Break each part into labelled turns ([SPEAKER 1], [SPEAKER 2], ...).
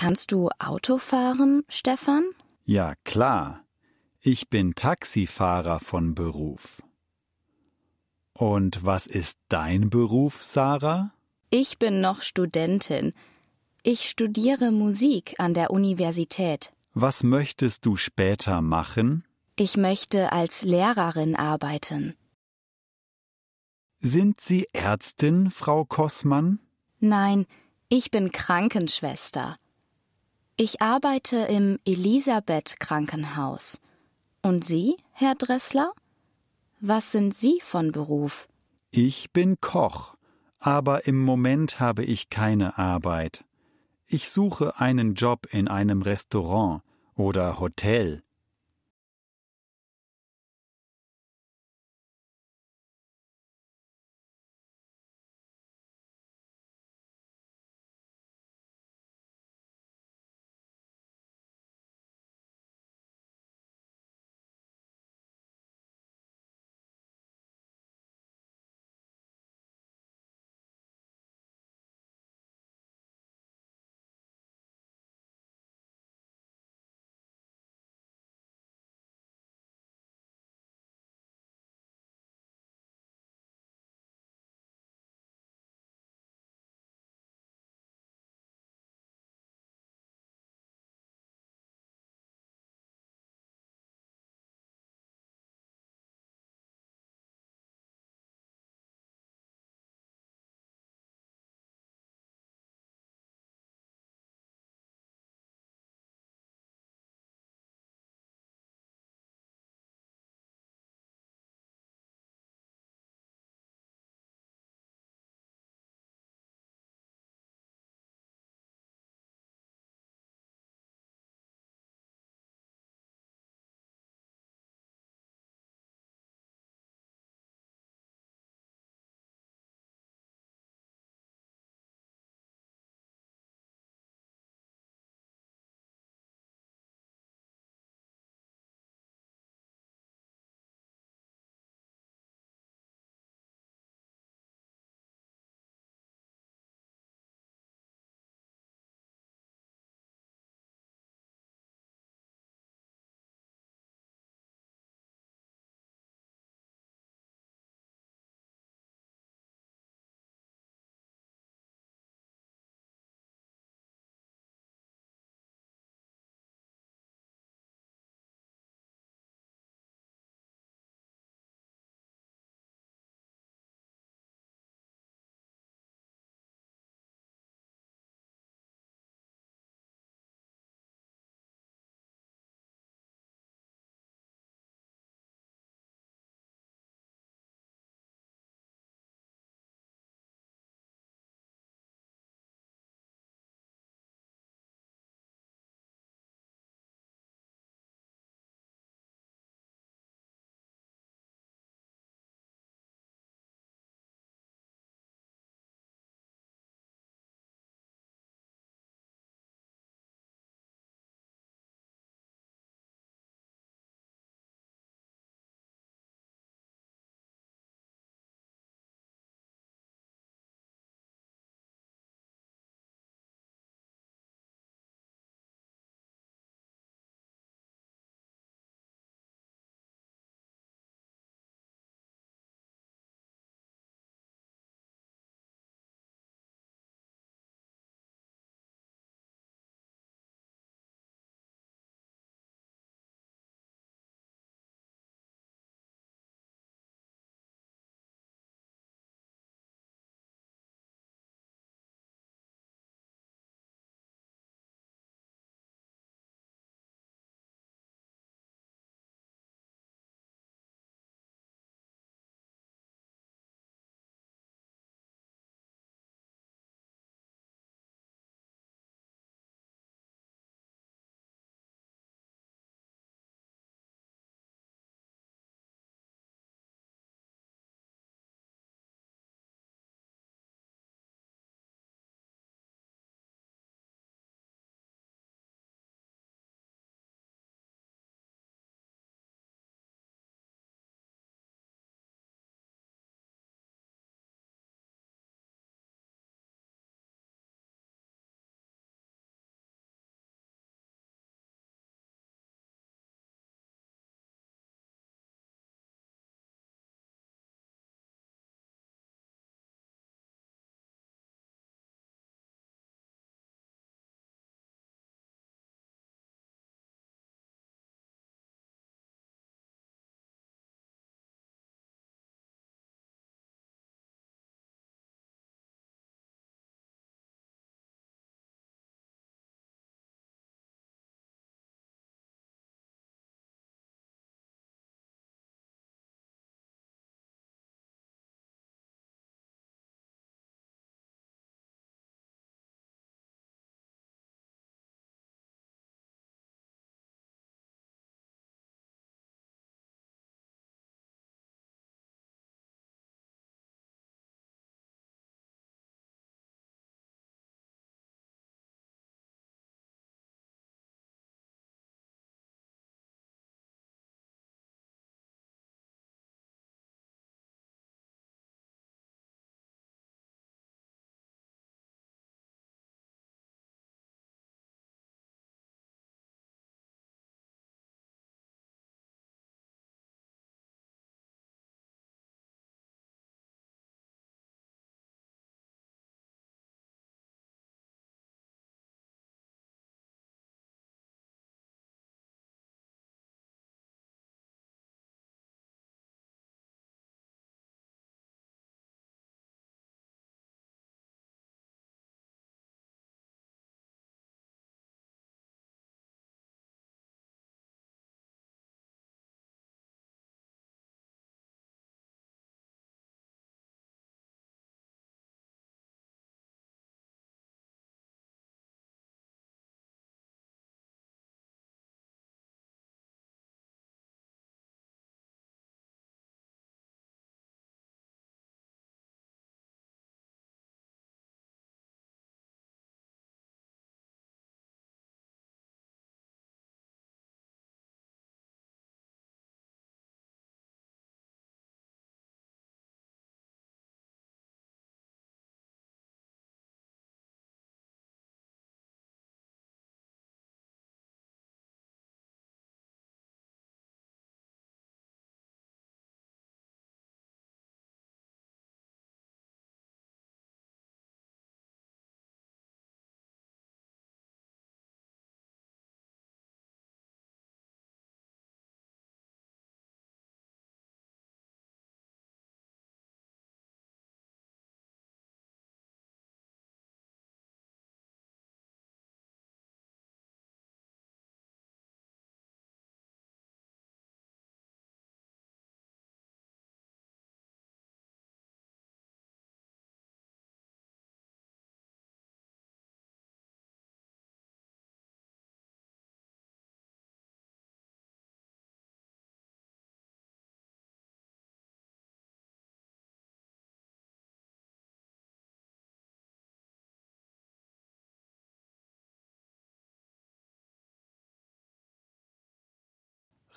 [SPEAKER 1] Kannst du Auto fahren, Stefan?
[SPEAKER 2] Ja, klar. Ich bin Taxifahrer von Beruf. Und was ist dein Beruf, Sarah?
[SPEAKER 3] Ich bin noch Studentin. Ich studiere Musik an der Universität.
[SPEAKER 2] Was möchtest du später machen?
[SPEAKER 3] Ich möchte als Lehrerin arbeiten.
[SPEAKER 2] Sind Sie Ärztin, Frau Kossmann?
[SPEAKER 3] Nein, ich bin Krankenschwester. Ich arbeite im Elisabeth Krankenhaus. Und Sie, Herr Dressler? Was sind Sie von Beruf?
[SPEAKER 2] Ich bin Koch, aber im Moment habe ich keine Arbeit. Ich suche einen Job in einem Restaurant oder
[SPEAKER 1] Hotel.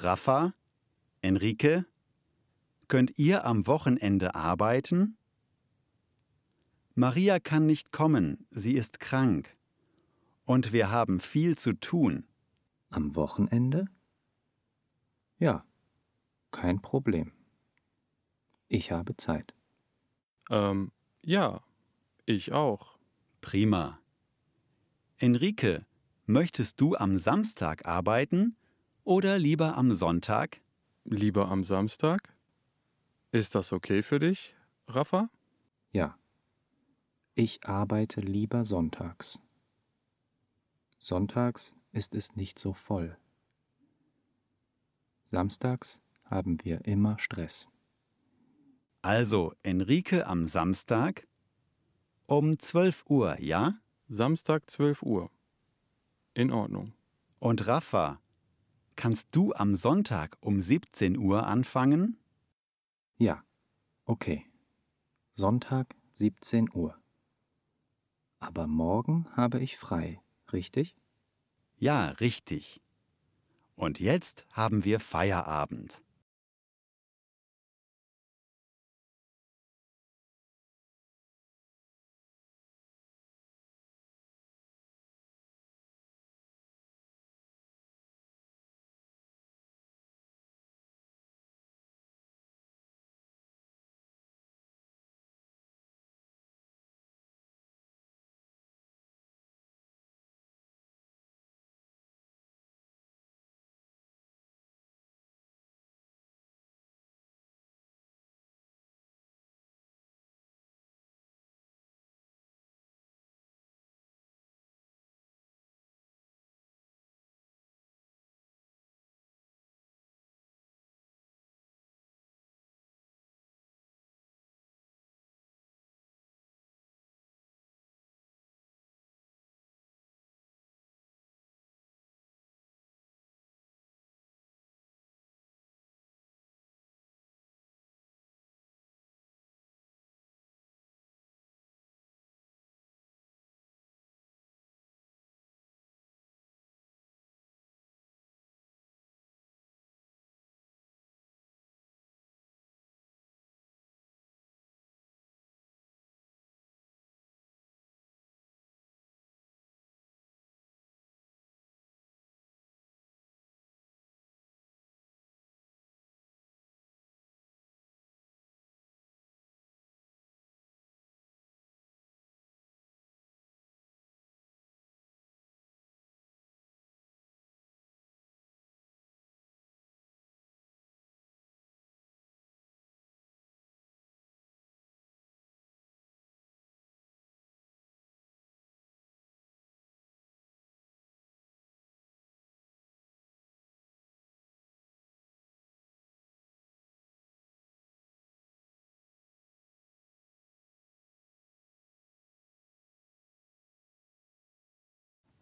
[SPEAKER 1] Rafa, Enrique, könnt ihr am Wochenende
[SPEAKER 2] arbeiten? Maria kann nicht kommen, sie ist krank. Und wir haben viel zu tun. Am Wochenende? Ja, kein Problem. Ich habe Zeit. Ähm, ja, ich auch. Prima. Enrique, möchtest du am Samstag arbeiten? Oder lieber am Sonntag? Lieber am Samstag? Ist das okay für dich, Rafa? Ja. Ich arbeite lieber sonntags. Sonntags ist es nicht so voll. Samstags haben wir immer Stress. Also Enrique am Samstag um 12 Uhr, ja? Samstag 12 Uhr. In Ordnung. Und Rafa Kannst du am Sonntag um 17 Uhr anfangen? Ja, okay. Sonntag 17 Uhr. Aber morgen habe ich frei, richtig? Ja, richtig. Und jetzt
[SPEAKER 1] haben wir Feierabend.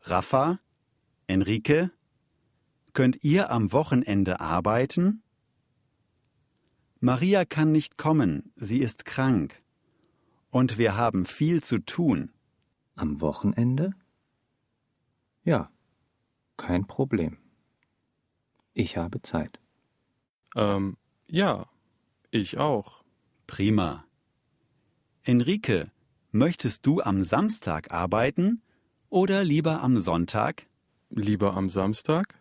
[SPEAKER 1] Rafa, Enrique, könnt ihr am
[SPEAKER 2] Wochenende arbeiten? Maria kann nicht kommen, sie ist krank. Und wir haben viel zu tun. Am Wochenende? Ja, kein Problem. Ich habe Zeit. Ähm, ja, ich auch. Prima. Enrique, möchtest du am Samstag arbeiten? oder lieber am Sonntag? Lieber am Samstag?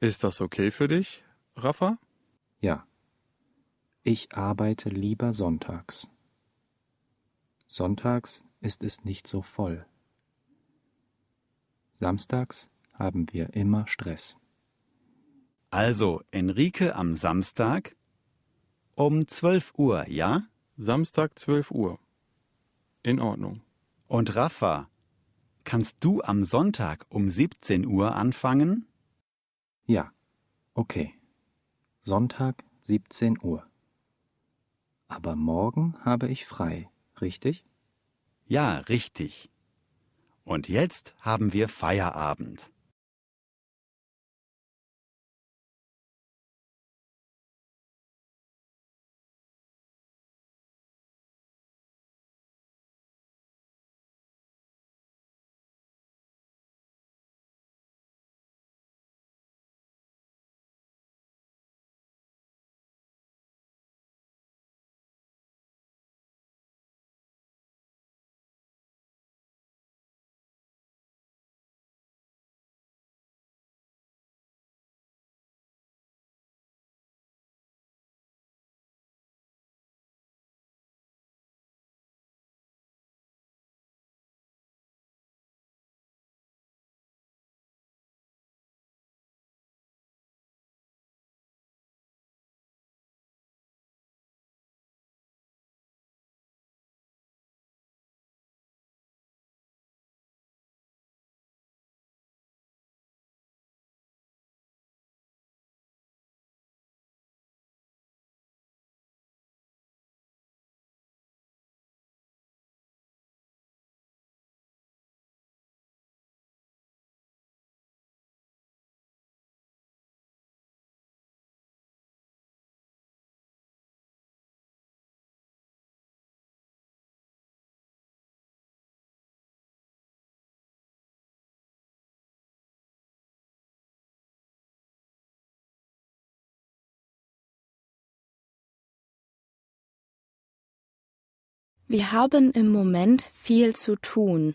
[SPEAKER 2] Ist das okay für dich,
[SPEAKER 4] Rafa? Ja. Ich arbeite lieber
[SPEAKER 2] sonntags. Sonntags ist es nicht so voll. Samstags haben wir immer Stress. Also, Enrique am Samstag? Um 12 Uhr, ja? Samstag 12 Uhr. In Ordnung. Und Rafa, Kannst du am Sonntag um 17 Uhr anfangen? Ja, okay. Sonntag 17 Uhr. Aber morgen habe ich frei, richtig? Ja, richtig.
[SPEAKER 1] Und jetzt haben wir Feierabend. Wir haben im Moment viel zu tun.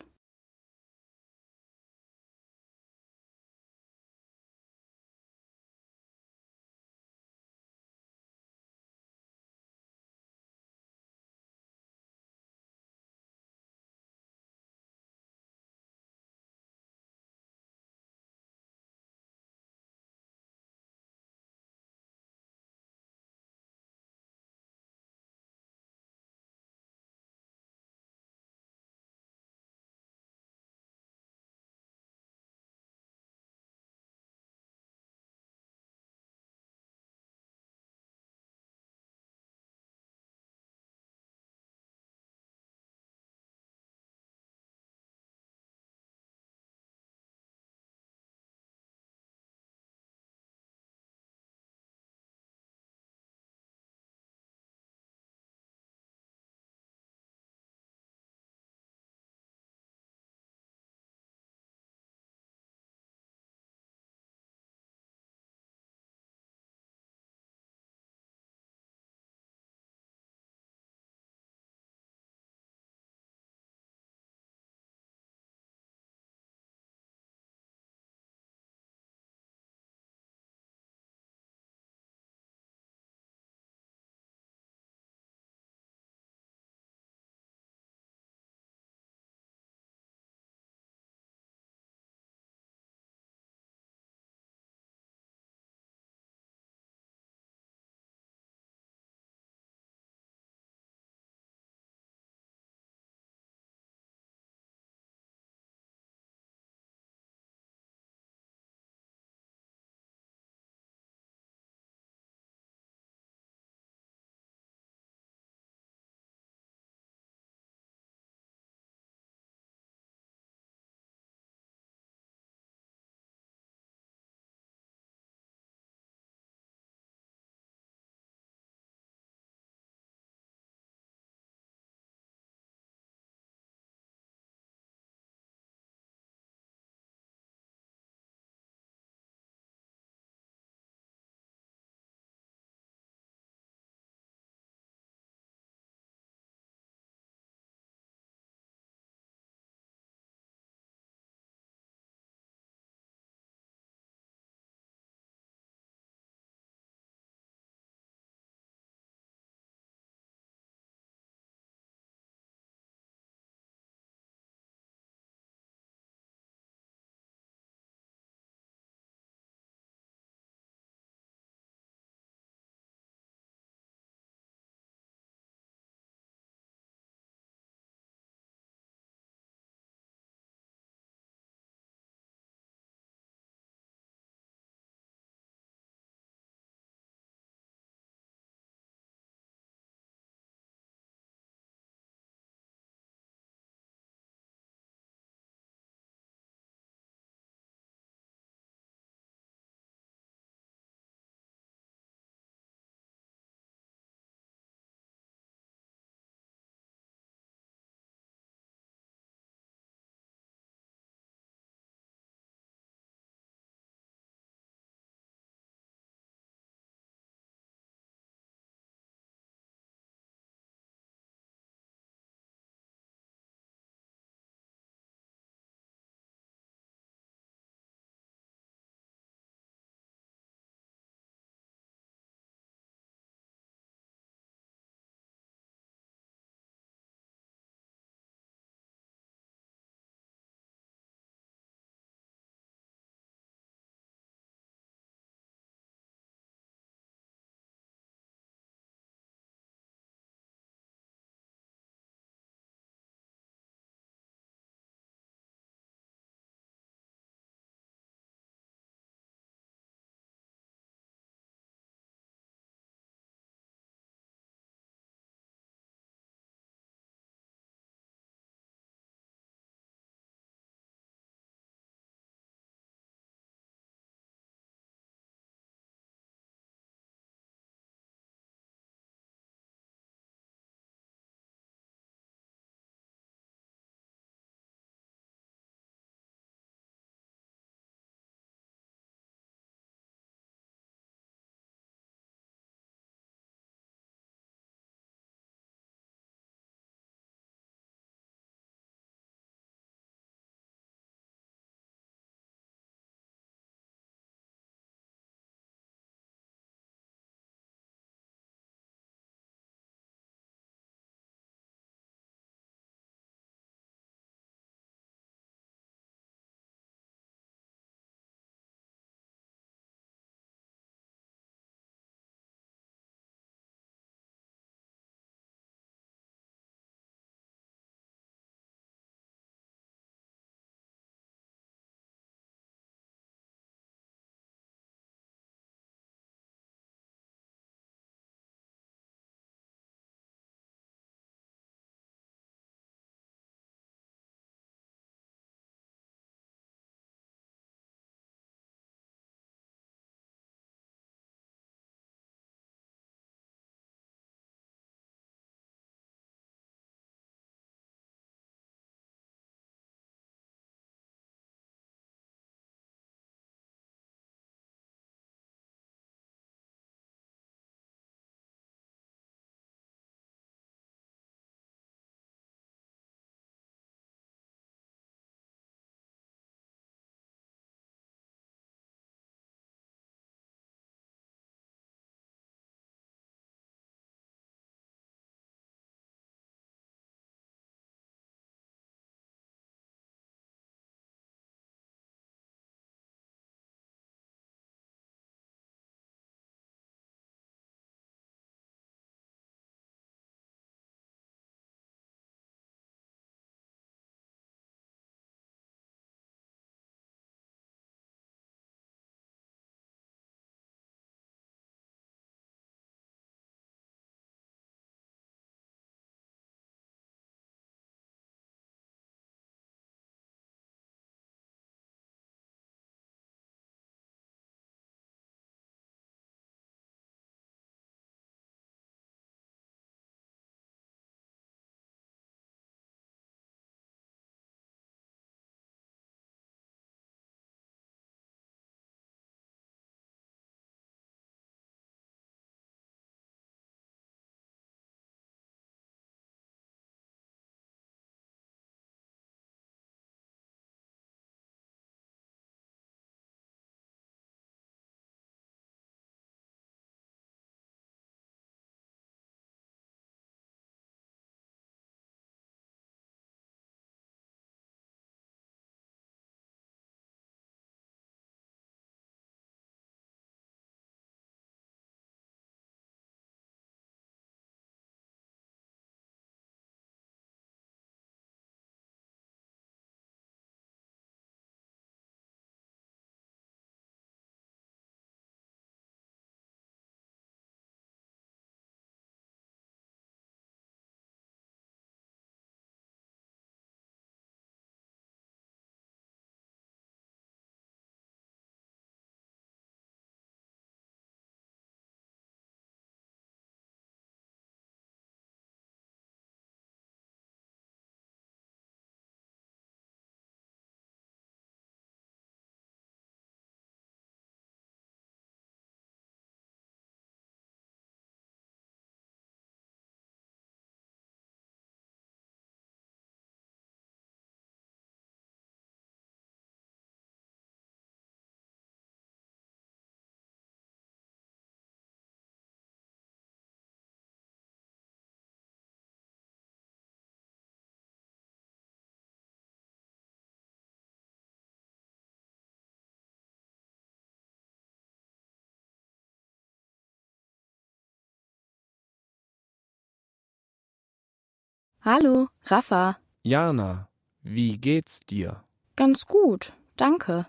[SPEAKER 1] Hallo, Rafa. Jana, wie geht's dir?
[SPEAKER 3] Ganz gut, danke.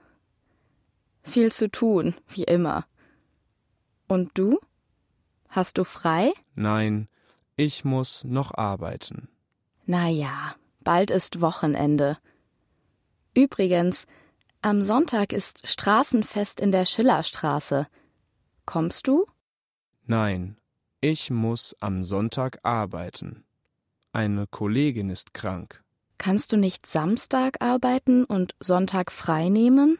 [SPEAKER 3] Viel zu tun, wie immer. Und du? Hast du frei?
[SPEAKER 4] Nein, ich muss noch arbeiten.
[SPEAKER 3] Na ja, bald ist Wochenende. Übrigens, am Sonntag ist Straßenfest in der Schillerstraße.
[SPEAKER 4] Kommst du? Nein, ich muss am Sonntag arbeiten. Eine Kollegin ist krank.
[SPEAKER 3] Kannst du nicht Samstag arbeiten und Sonntag frei nehmen?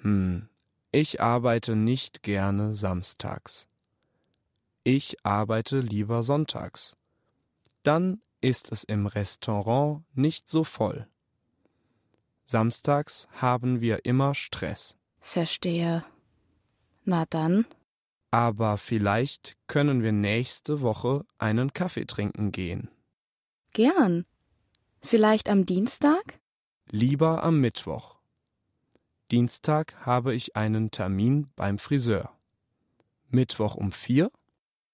[SPEAKER 4] Hm, ich arbeite nicht gerne samstags. Ich arbeite lieber sonntags. Dann ist es im Restaurant nicht so voll. Samstags haben wir immer Stress.
[SPEAKER 3] Verstehe. Na dann.
[SPEAKER 4] Aber vielleicht können wir nächste Woche einen Kaffee trinken gehen.
[SPEAKER 3] Gern. Vielleicht am Dienstag?
[SPEAKER 4] Lieber am Mittwoch. Dienstag habe ich einen Termin beim Friseur. Mittwoch um vier?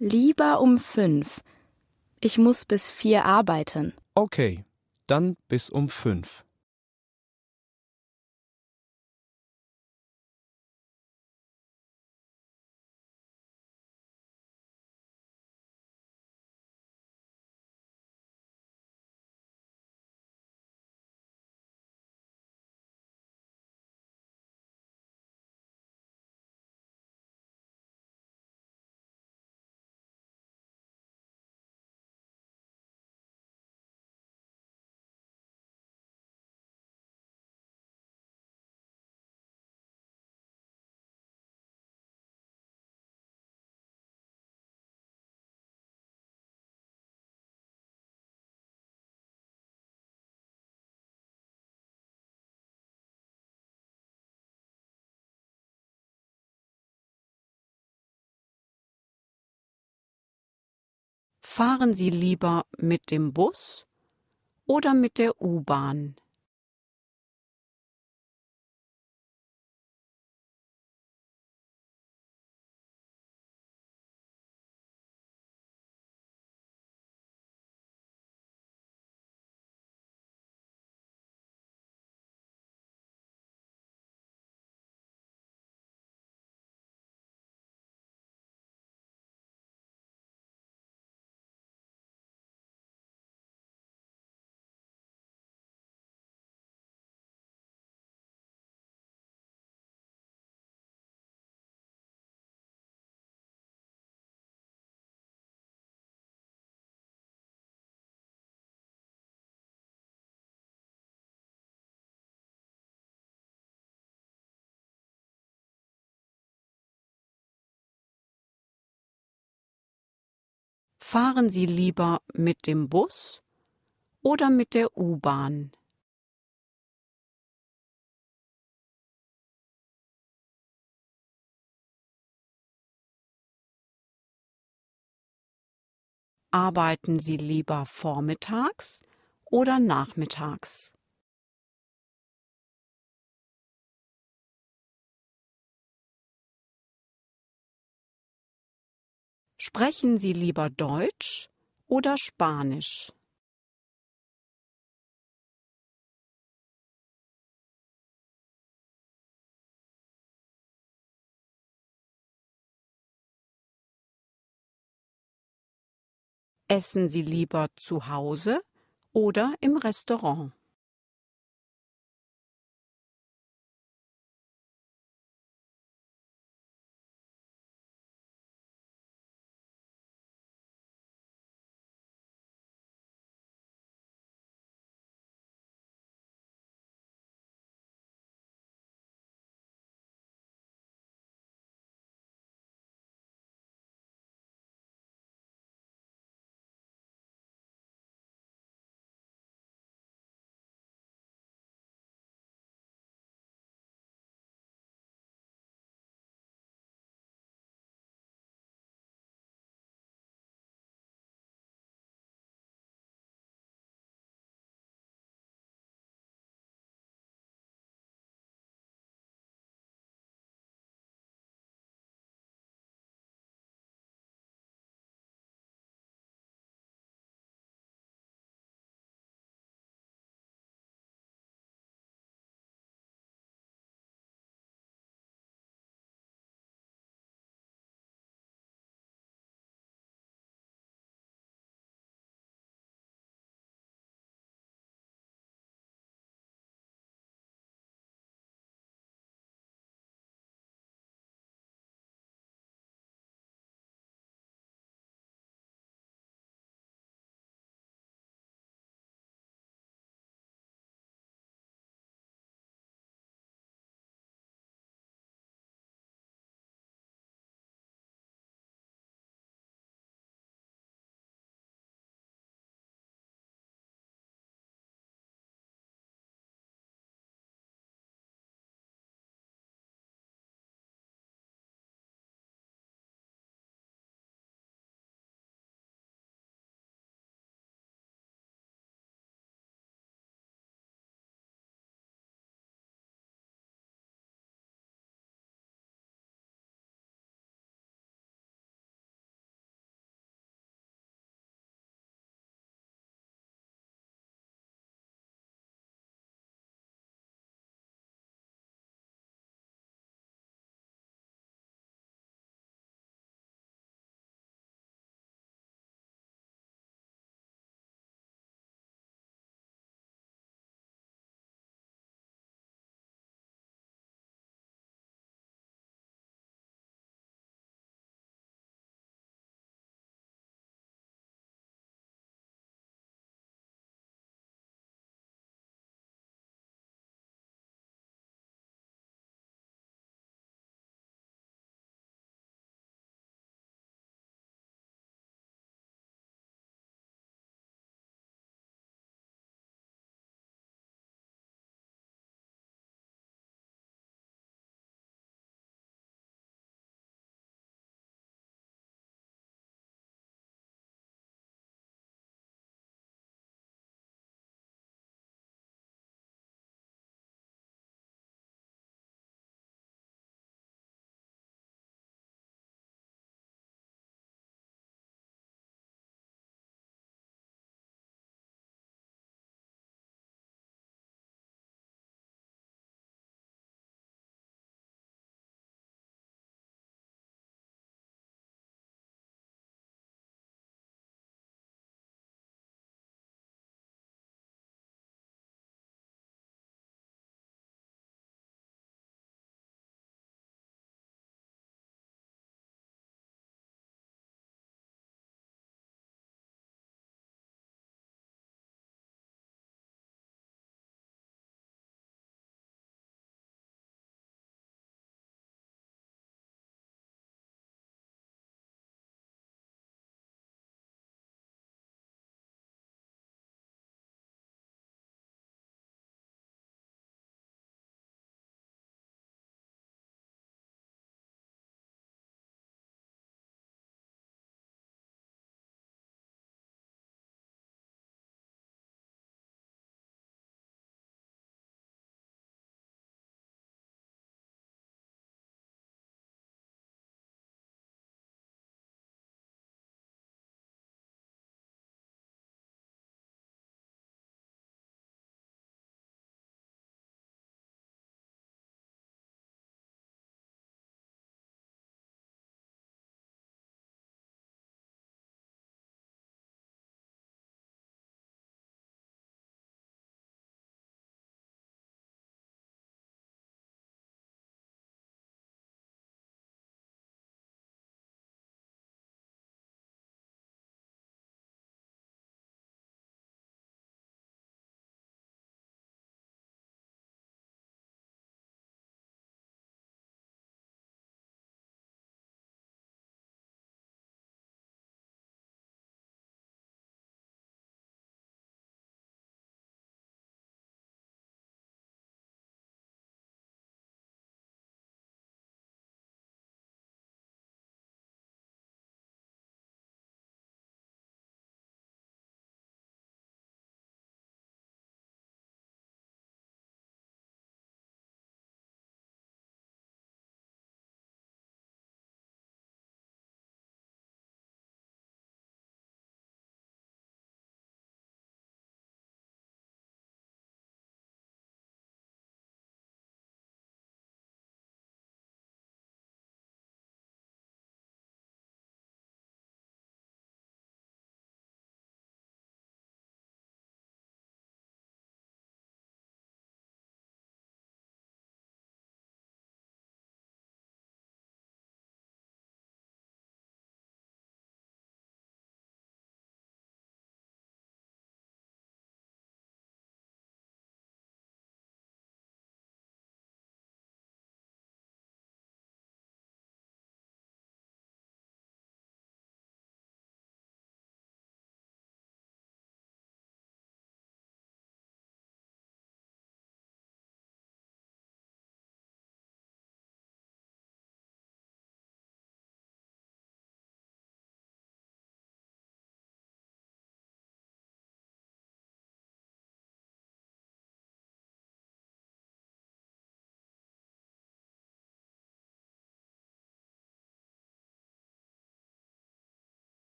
[SPEAKER 3] Lieber um fünf. Ich muss bis
[SPEAKER 1] vier arbeiten. Okay, dann bis um fünf. Fahren Sie lieber mit dem Bus oder mit der U-Bahn? Fahren Sie lieber mit dem Bus oder mit der U-Bahn? Arbeiten Sie lieber vormittags oder nachmittags? Sprechen Sie lieber Deutsch oder Spanisch? Essen Sie lieber zu Hause oder im Restaurant?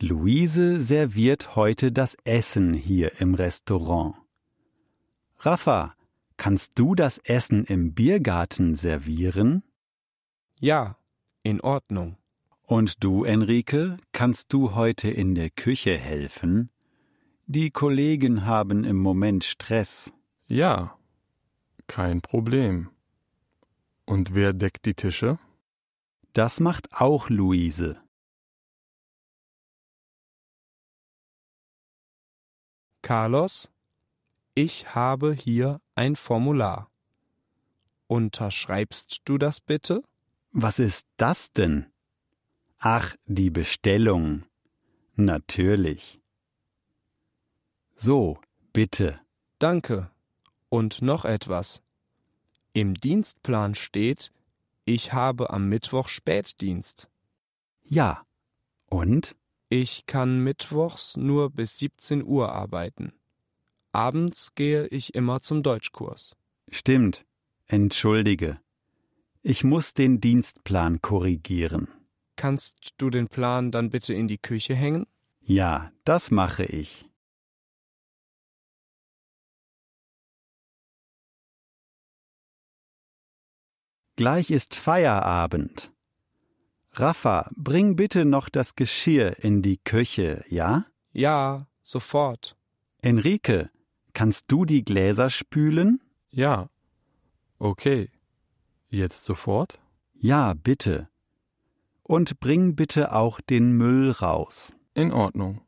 [SPEAKER 1] Luise serviert heute das Essen
[SPEAKER 2] hier im Restaurant. Rafa, kannst du das Essen im Biergarten servieren? Ja, in Ordnung. Und du, Enrique, kannst du heute in der Küche helfen? Die Kollegen haben im Moment Stress. Ja, kein Problem.
[SPEAKER 1] Und wer deckt die Tische? Das macht auch Luise. Carlos, ich habe hier ein Formular.
[SPEAKER 4] Unterschreibst du das bitte? Was ist das denn?
[SPEAKER 2] Ach, die Bestellung. Natürlich.
[SPEAKER 4] So, bitte. Danke. Und noch etwas. Im Dienstplan steht, ich habe am Mittwoch Spätdienst. Ja. Und? Ich kann mittwochs nur bis 17 Uhr arbeiten. Abends gehe ich immer zum Deutschkurs. Stimmt.
[SPEAKER 2] Entschuldige. Ich muss den Dienstplan korrigieren.
[SPEAKER 4] Kannst
[SPEAKER 1] du den Plan dann bitte in die Küche hängen? Ja, das mache ich. Gleich ist Feierabend. Rafa,
[SPEAKER 2] bring bitte noch das Geschirr in die Küche, ja? Ja, sofort. Enrique, kannst du die Gläser spülen? Ja. Okay. Jetzt sofort? Ja, bitte. Und bring bitte auch den Müll raus. In Ordnung.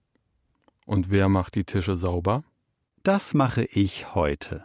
[SPEAKER 2] Und wer macht die Tische
[SPEAKER 1] sauber? Das mache ich heute.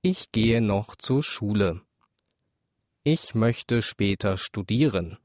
[SPEAKER 1] Ich gehe noch zur Schule. Ich möchte später studieren.